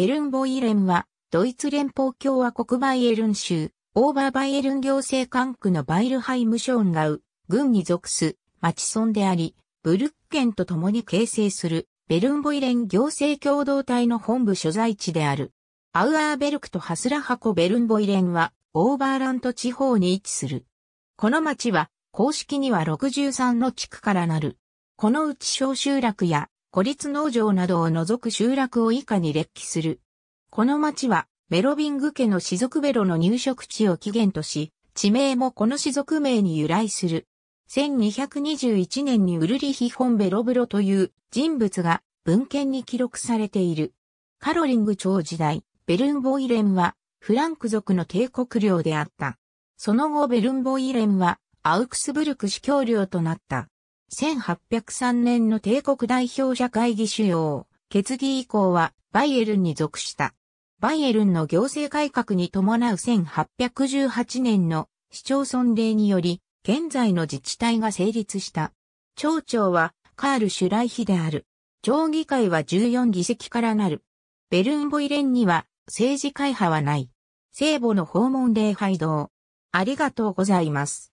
ベルンボイレンは、ドイツ連邦共和国バイエルン州、オーバーバイエルン行政管区のバイルハイムショーンガウ、軍に属す、町村であり、ブルッケンと共に形成する、ベルンボイレン行政共同体の本部所在地である。アウアーベルクとハスラハコベルンボイレンは、オーバーラント地方に位置する。この町は、公式には63の地区からなる。このうち小集落や孤立農場などを除く集落を以下に列記する。この町は、メロビング家の氏族ベロの入植地を起源とし、地名もこの氏族名に由来する。1221年にウルリヒ・ホン・ベロブロという人物が文献に記録されている。カロリング朝時代、ベルンボイレンはフランク族の帝国領であった。その後ベルンボイレンはアウクスブルク司教領となった。1803年の帝国代表者会議主要、決議以降はバイエルンに属した。バイエルンの行政改革に伴う1818年の市町村令により、現在の自治体が成立した。町長はカール・シュライヒである。町議会は14議席からなる。ベルンボイレンには政治会派はない。聖母の訪問礼拝堂。ありがとうございます。